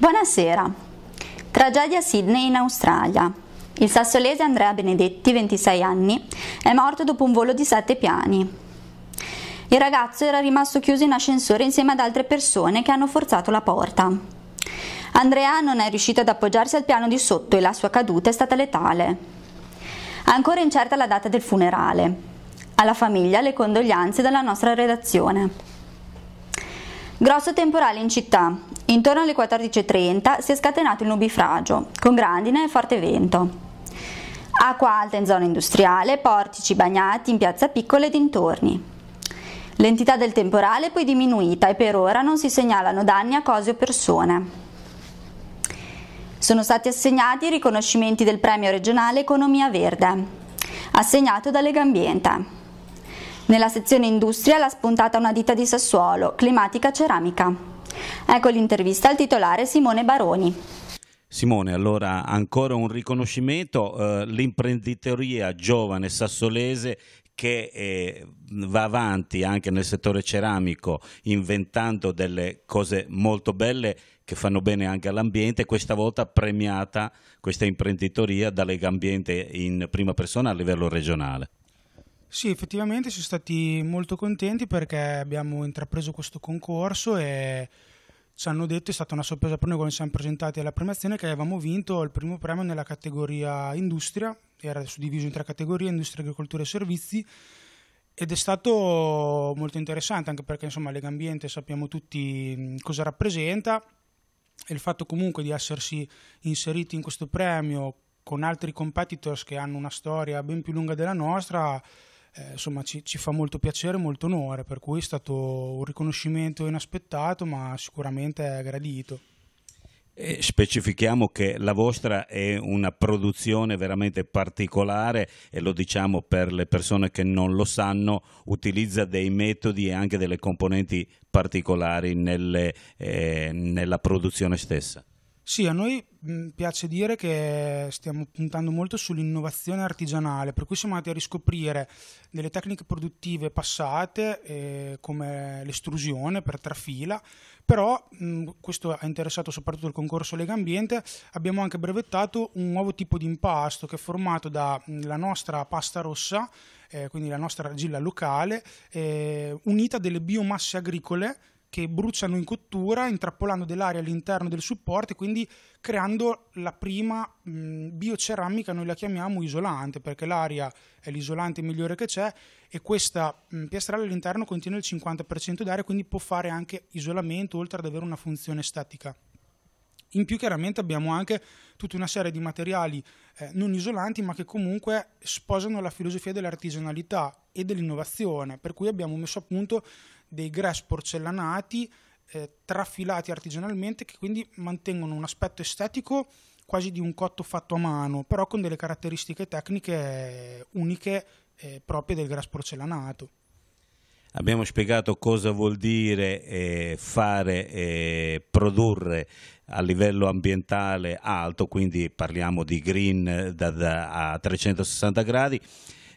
Buonasera. Tragedia a Sydney in Australia. Il sassolese Andrea Benedetti, 26 anni, è morto dopo un volo di 7 piani. Il ragazzo era rimasto chiuso in ascensore insieme ad altre persone che hanno forzato la porta. Andrea non è riuscito ad appoggiarsi al piano di sotto e la sua caduta è stata letale. Ancora incerta la data del funerale. Alla famiglia le condoglianze dalla nostra redazione. Grosso temporale in città, Intorno alle 14.30 si è scatenato il nubifragio, con grandine e forte vento. Acqua alta in zona industriale, portici bagnati in piazza piccola e dintorni. L'entità del temporale è poi diminuita e per ora non si segnalano danni a cose o persone. Sono stati assegnati i riconoscimenti del premio regionale Economia Verde, assegnato da Lega Ambiente. Nella sezione Industria l'ha spuntata una ditta di Sassuolo, Climatica Ceramica. Ecco l'intervista al titolare Simone Baroni. Simone, allora ancora un riconoscimento, eh, l'imprenditoria giovane sassolese che eh, va avanti anche nel settore ceramico inventando delle cose molto belle che fanno bene anche all'ambiente, questa volta premiata questa imprenditoria da Lega Ambiente in prima persona a livello regionale. Sì, effettivamente siamo stati molto contenti perché abbiamo intrapreso questo concorso e ci hanno detto è stata una sorpresa per noi quando ci siamo presentati alla premiazione che avevamo vinto il primo premio nella categoria industria, era suddiviso in tre categorie, industria, agricoltura e servizi, ed è stato molto interessante anche perché insomma Lega Ambiente sappiamo tutti cosa rappresenta e il fatto comunque di essersi inseriti in questo premio con altri competitors che hanno una storia ben più lunga della nostra eh, insomma ci, ci, fa molto piacere, e molto onore, per cui è stato un riconoscimento inaspettato ma sicuramente gradito. E specifichiamo che la vostra è una produzione veramente particolare e lo diciamo per le persone che non lo sanno, utilizza dei metodi e anche delle componenti particolari nelle, eh, nella produzione stessa. Sì, a noi piace dire che stiamo puntando molto sull'innovazione artigianale, per cui siamo andati a riscoprire delle tecniche produttive passate eh, come l'estrusione per trafila, però mh, questo ha interessato soprattutto il concorso Lega Ambiente, abbiamo anche brevettato un nuovo tipo di impasto che è formato dalla nostra pasta rossa, eh, quindi la nostra argilla locale, eh, unita a delle biomasse agricole che bruciano in cottura, intrappolando dell'aria all'interno del supporto e quindi creando la prima mh, bioceramica, noi la chiamiamo isolante, perché l'aria è l'isolante migliore che c'è e questa mh, piastrella all'interno contiene il 50% d'aria, quindi può fare anche isolamento, oltre ad avere una funzione statica. In più chiaramente abbiamo anche tutta una serie di materiali eh, non isolanti ma che comunque sposano la filosofia dell'artigianalità e dell'innovazione, per cui abbiamo messo a punto dei grass porcellanati eh, trafilati artigianalmente che quindi mantengono un aspetto estetico quasi di un cotto fatto a mano, però con delle caratteristiche tecniche eh, uniche eh, proprie del grass porcellanato. Abbiamo spiegato cosa vuol dire eh, fare eh, produrre a livello ambientale alto, quindi parliamo di green eh, da, da, a 360 gradi.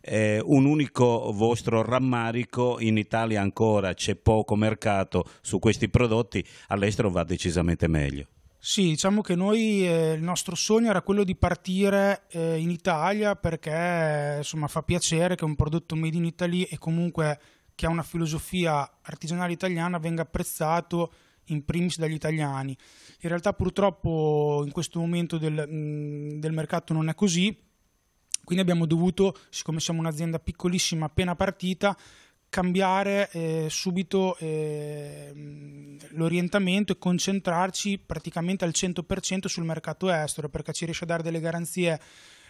Eh, un unico vostro rammarico, in Italia ancora c'è poco mercato su questi prodotti, all'estero va decisamente meglio. Sì, diciamo che noi eh, il nostro sogno era quello di partire eh, in Italia perché insomma fa piacere che un prodotto made in Italy e comunque che ha una filosofia artigianale italiana venga apprezzato in primis dagli italiani. In realtà purtroppo in questo momento del, mh, mm, del mercato non è così quindi abbiamo dovuto, siccome siamo un'azienda piccolissima appena partita, cambiare eh, subito eh, l'orientamento e concentrarci praticamente al 100% sul mercato estero perché ci riesce a dare delle garanzie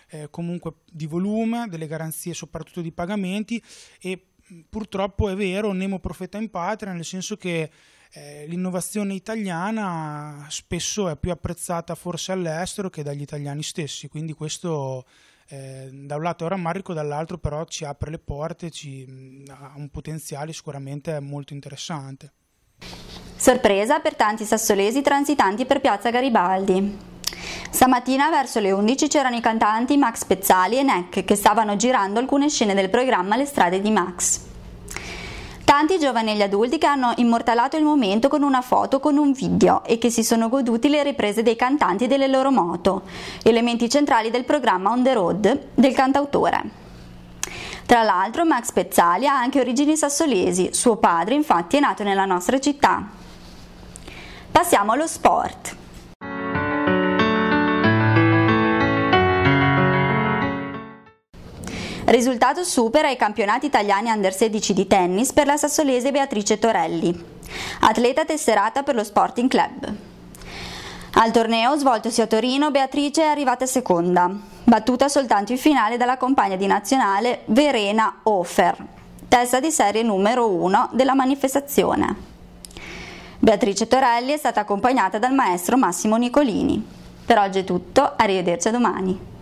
eh, comunque di volume, delle garanzie soprattutto di pagamenti e purtroppo è vero, Nemo profeta in patria, nel senso che eh, l'innovazione italiana spesso è più apprezzata forse all'estero che dagli italiani stessi, quindi questo Ehm, da un lato è un rammarico, dall'altro però ci apre le porte, ci, mm, ha un potenziale sicuramente molto interessante. Sorpresa per tanti sassolesi transitanti per Piazza Garibaldi. Stamattina verso le 11 c'erano i cantanti Max Pezzali e Neck che stavano girando alcune scene del programma Le strade di Max. Tanti giovani e gli adulti che hanno immortalato il momento con una foto, con un video e che si sono goduti le riprese dei cantanti e delle loro moto, elementi centrali del programma On the Road del cantautore. Tra l'altro Max Pezzali ha anche origini sassolesi, suo padre infatti è nato nella nostra città. Passiamo allo sport. Risultato super ai campionati italiani under 16 di tennis per la sassolese Beatrice Torelli, atleta tesserata per lo Sporting Club. Al torneo svoltosi a Torino, Beatrice è arrivata seconda, battuta soltanto in finale dalla compagna di nazionale Verena Hofer, testa di serie numero 1 della manifestazione. Beatrice Torelli è stata accompagnata dal maestro Massimo Nicolini. Per oggi è tutto, arrivederci a domani.